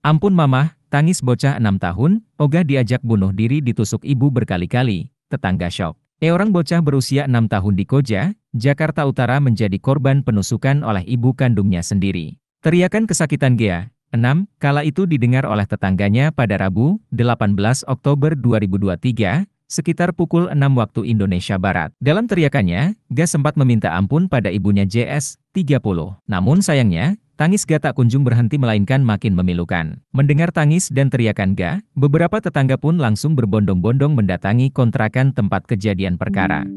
Ampun mamah, tangis bocah enam tahun, ogah diajak bunuh diri ditusuk ibu berkali-kali, tetangga shock. E, orang bocah berusia enam tahun di Koja, Jakarta Utara menjadi korban penusukan oleh ibu kandungnya sendiri. Teriakan kesakitan Gea, enam, kala itu didengar oleh tetangganya pada Rabu, 18 Oktober 2023, sekitar pukul 6 waktu Indonesia Barat. Dalam teriakannya, Gea sempat meminta ampun pada ibunya JS, 30. Namun sayangnya, Tangis Ga tak kunjung berhenti melainkan makin memilukan. Mendengar tangis dan teriakan Ga, beberapa tetangga pun langsung berbondong-bondong mendatangi kontrakan tempat kejadian perkara.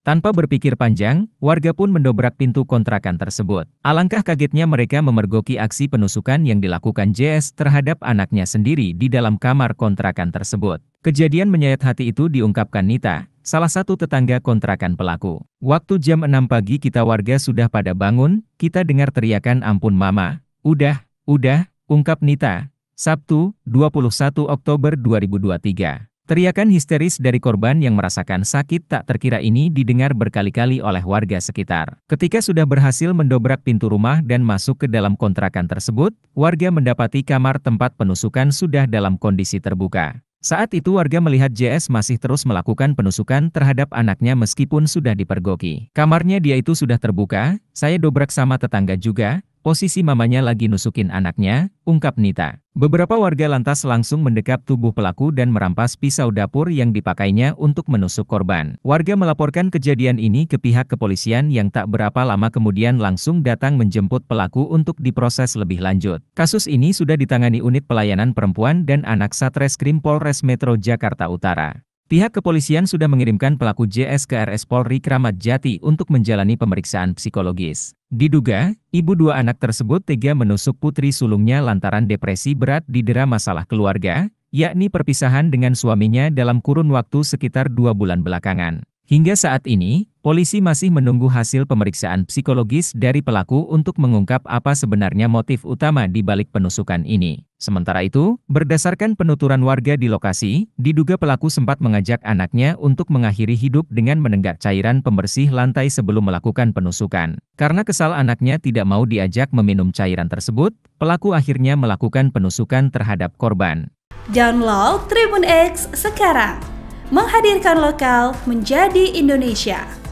Tanpa berpikir panjang, warga pun mendobrak pintu kontrakan tersebut. Alangkah kagetnya mereka memergoki aksi penusukan yang dilakukan JS terhadap anaknya sendiri di dalam kamar kontrakan tersebut. Kejadian menyayat hati itu diungkapkan Nita, salah satu tetangga kontrakan pelaku. Waktu jam 6 pagi kita warga sudah pada bangun, kita dengar teriakan ampun mama, udah, udah, ungkap Nita. Sabtu, 21 Oktober 2023. Teriakan histeris dari korban yang merasakan sakit tak terkira ini didengar berkali-kali oleh warga sekitar. Ketika sudah berhasil mendobrak pintu rumah dan masuk ke dalam kontrakan tersebut, warga mendapati kamar tempat penusukan sudah dalam kondisi terbuka. Saat itu warga melihat JS masih terus melakukan penusukan terhadap anaknya meskipun sudah dipergoki. Kamarnya dia itu sudah terbuka, saya dobrak sama tetangga juga, posisi mamanya lagi nusukin anaknya, ungkap Nita. Beberapa warga lantas langsung mendekap tubuh pelaku dan merampas pisau dapur yang dipakainya untuk menusuk korban. Warga melaporkan kejadian ini ke pihak kepolisian yang tak berapa lama kemudian langsung datang menjemput pelaku untuk diproses lebih lanjut. Kasus ini sudah ditangani unit pelayanan perempuan dan anak Satreskrim Polres Metro Jakarta Utara. Pihak kepolisian sudah mengirimkan pelaku JS ke RS Polri Kramat Jati untuk menjalani pemeriksaan psikologis. Diduga, ibu dua anak tersebut tega menusuk putri sulungnya lantaran depresi berat didera masalah keluarga, yakni perpisahan dengan suaminya dalam kurun waktu sekitar dua bulan belakangan. Hingga saat ini, Polisi masih menunggu hasil pemeriksaan psikologis dari pelaku untuk mengungkap apa sebenarnya motif utama di balik penusukan ini. Sementara itu, berdasarkan penuturan warga di lokasi, diduga pelaku sempat mengajak anaknya untuk mengakhiri hidup dengan menenggak cairan pembersih lantai sebelum melakukan penusukan. Karena kesal anaknya tidak mau diajak meminum cairan tersebut, pelaku akhirnya melakukan penusukan terhadap korban. Download Tribun X sekarang, menghadirkan lokal menjadi Indonesia.